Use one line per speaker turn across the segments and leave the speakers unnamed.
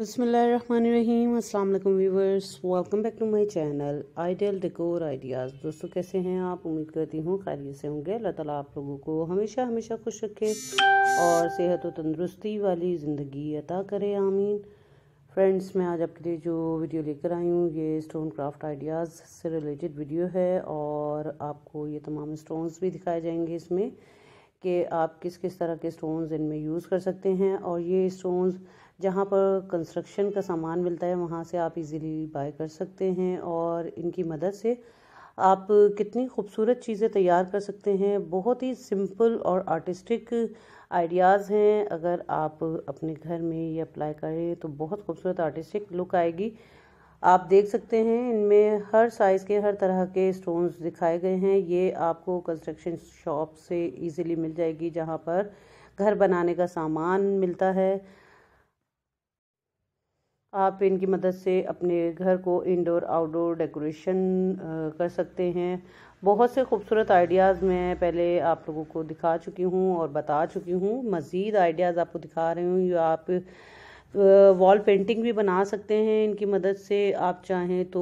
बसमीम अल्लाम viewers welcome back to my channel ideal decor ideas दोस्तों कैसे हैं आप उम्मीद करती हूँ खैरियत से होंगे अल्लाह ताला आप लोगों को हमेशा हमेशा खुश रखे और सेहत व तंदरुस्ती वाली ज़िंदगी अता करे आमीन फ्रेंड्स मैं आज आपके लिए जो वीडियो लेकर आई हूँ ये स्टोन क्राफ्ट आइडियाज़ से रिलेटेड वीडियो है और आपको ये तमाम स्टोन्स भी दिखाए जाएंगे इसमें कि आप किस किस तरह के स्टोन्स इनमें यूज़ कर सकते हैं और ये स्टोन्स जहाँ पर कंस्ट्रक्शन का सामान मिलता है वहाँ से आप इजीली बाय कर सकते हैं और इनकी मदद से आप कितनी खूबसूरत चीज़ें तैयार कर सकते हैं बहुत ही सिंपल और आर्टिस्टिक आइडियाज़ हैं अगर आप अपने घर में ये अप्लाई करें तो बहुत खूबसूरत आर्टिस्टिक लुक आएगी आप देख सकते हैं इनमें हर साइज़ के हर तरह के स्टोन्स दिखाए गए हैं ये आपको कंस्ट्रक्शन शॉप से इजीली मिल जाएगी जहाँ पर घर बनाने का सामान मिलता है आप इनकी मदद से अपने घर को इंडोर आउटडोर डेकोरेशन कर सकते हैं बहुत से खूबसूरत आइडियाज़ मैं पहले आप लोगों को दिखा चुकी हूँ और बता चुकी हूँ मज़ीद आइडियाज़ आपको दिखा रही हूँ आप वॉल पेंटिंग भी बना सकते हैं इनकी मदद से आप चाहें तो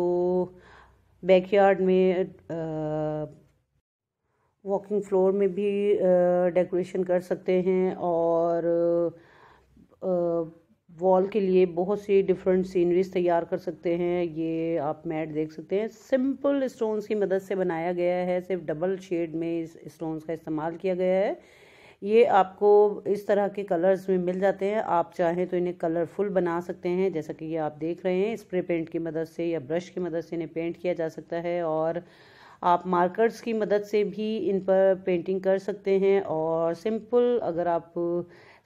बैकयार्ड में वॉकिंग फ्लोर में भी डेकोरेशन कर सकते हैं और वॉल के लिए बहुत सी डिफरेंट सीनरीज तैयार कर सकते हैं ये आप मैट देख सकते हैं सिंपल स्टोन्स की मदद से बनाया गया है सिर्फ डबल शेड में इस स्टोन्स का इस्तेमाल किया गया है ये आपको इस तरह के कलर्स में मिल जाते हैं आप चाहें तो इन्हें कलरफुल बना सकते हैं जैसा कि ये आप देख रहे हैं स्प्रे पेंट की मदद से या ब्रश की मदद से इन्हें पेंट किया जा सकता है और आप मार्कर्स की मदद से भी इन पर पेंटिंग कर सकते हैं और सिंपल अगर आप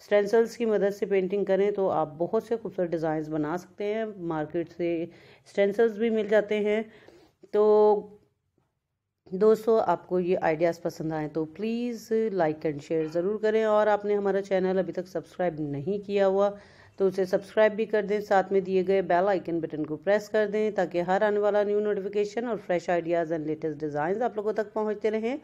स्टेंसल्स की मदद से पेंटिंग करें तो आप बहुत से खूबसूरत डिज़ाइंस बना सकते हैं मार्केट से स्टेंसल्स भी मिल जाते हैं तो दोस्तों आपको ये आइडियाज़ पसंद आए तो प्लीज़ लाइक एंड शेयर ज़रूर करें और आपने हमारा चैनल अभी तक सब्सक्राइब नहीं किया हुआ तो उसे सब्सक्राइब भी कर दें साथ में दिए गए बेल आइकन बटन को प्रेस कर दें ताकि हर आने वाला न्यू नोटिफिकेशन और fresh ideas and latest design आप लोगों तक पहुँचते रहें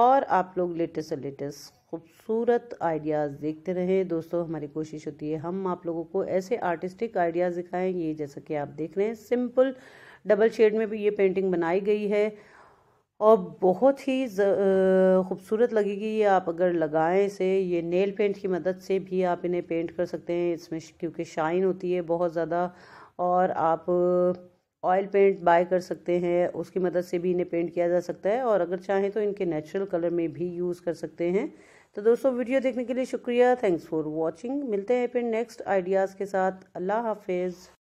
और आप लोग लेटेस्ट से लेटेस्ट खूबसूरत आइडियाज़ देखते रहें दोस्तों हमारी कोशिश होती है हम आप लोगों को ऐसे आर्टिस्टिक आइडियाज़ दिखाएं ये जैसा कि आप देख रहे हैं सिंपल डबल शेड में भी ये पेंटिंग बनाई गई है और बहुत ही खूबसूरत लगेगी ये आप अगर लगाएं इसे ये नेल पेंट की मदद से भी आप इन्हें पेंट कर सकते हैं इसमें क्योंकि शाइन होती है बहुत ज़्यादा और आप ऑयल पेंट बाय कर सकते हैं उसकी मदद से भी इन्हें पेंट किया जा सकता है और अगर चाहें तो इनके नेचुरल कलर में भी यूज़ कर सकते हैं तो दोस्तों वीडियो देखने के लिए शुक्रिया थैंक्स फॉर वॉचिंग मिलते हैं फिर नेक्स्ट आइडियाज़ के साथ अल्लाह हाफिज़